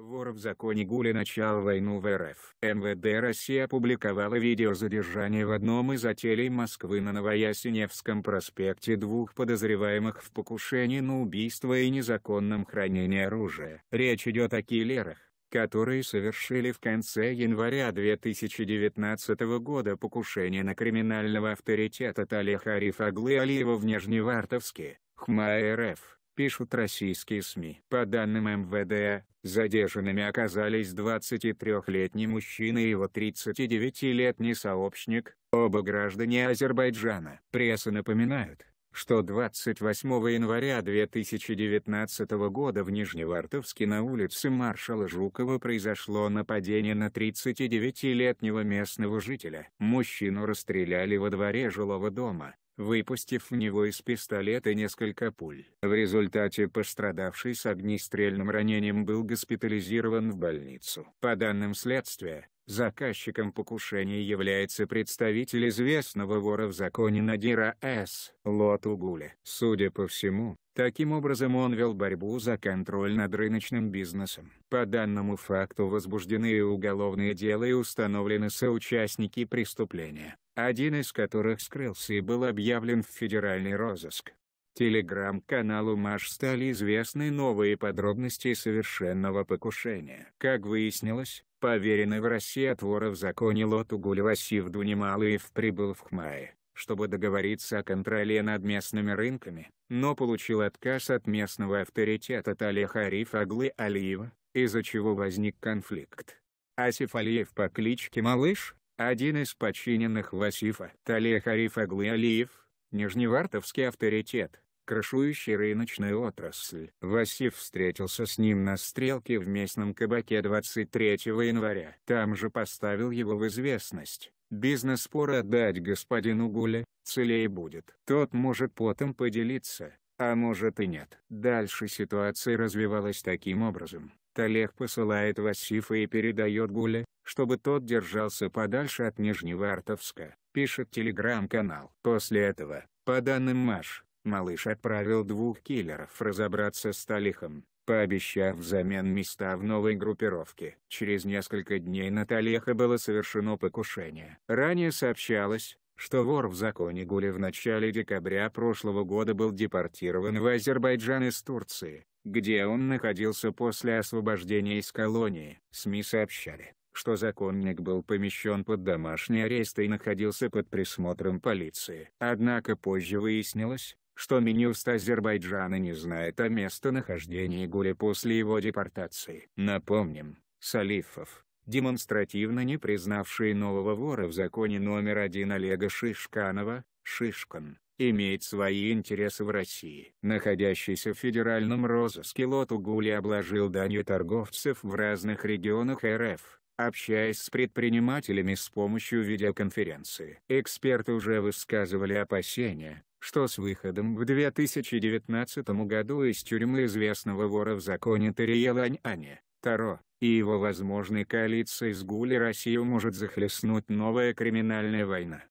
Вора в законе Гули начал войну в РФ. МВД России опубликовало видео задержания в одном из отелей Москвы на Новоясеневском проспекте двух подозреваемых в покушении на убийство и незаконном хранении оружия. Речь идет о киллерах которые совершили в конце января 2019 года покушение на криминального авторитета Талеха Арифаглы Алиева в Нижневартовске, ХМА РФ пишут российские СМИ. По данным МВД, задержанными оказались 23-летний мужчина и его 39-летний сообщник, оба граждане Азербайджана. Пресса напоминает, что 28 января 2019 года в Нижневартовске на улице маршала Жукова произошло нападение на 39-летнего местного жителя. Мужчину расстреляли во дворе жилого дома, выпустив в него из пистолета несколько пуль. В результате пострадавший с огнестрельным ранением был госпитализирован в больницу. По данным следствия, Заказчиком покушения является представитель известного вора в законе Надира С. Лотугуля. Судя по всему, таким образом он вел борьбу за контроль над рыночным бизнесом. По данному факту возбуждены уголовные дела и установлены соучастники преступления, один из которых скрылся и был объявлен в федеральный розыск. Телеграм-каналу Маш стали известны новые подробности совершенного покушения. Как выяснилось, Поверенный в России от в законе Лоту Гулевасив Дунималыев прибыл в Хмае, чтобы договориться о контроле над местными рынками, но получил отказ от местного авторитета Талеха Ариф Алиева, из-за чего возник конфликт. Асиф Алиев по кличке Малыш, один из подчиненных Васифа Талех Ариф Аглы Алиев, нижневартовский авторитет, крышующей рыночную отрасль. Васив встретился с ним на стрелке в местном кабаке 23 января. Там же поставил его в известность. Бизнес пора отдать господину Гуле. целей будет. Тот может потом поделиться, а может и нет. Дальше ситуация развивалась таким образом. Талех посылает Васифа и передает Гуле, чтобы тот держался подальше от Нижневартовска, пишет телеграм-канал. После этого, по данным Маш, малыш отправил двух киллеров разобраться с Талихом, пообещав взамен места в новой группировке. Через несколько дней на Талиха было совершено покушение. Ранее сообщалось, что вор в законе Гули в начале декабря прошлого года был депортирован в Азербайджан из Турции, где он находился после освобождения из колонии. СМИ сообщали, что законник был помещен под домашний арест и находился под присмотром полиции. Однако позже выяснилось, что Минюст Азербайджана не знает о местонахождении Гуля после его депортации. Напомним, Салифов, демонстративно не признавший нового вора в законе номер один Олега Шишканова, Шишкан, имеет свои интересы в России. Находящийся в федеральном розыске Лоту Гули обложил данью торговцев в разных регионах РФ общаясь с предпринимателями с помощью видеоконференции. Эксперты уже высказывали опасения, что с выходом в 2019 году из тюрьмы известного вора в законе Тариела Аньане, Таро, и его возможной коалицией с Гули Россию может захлестнуть новая криминальная война.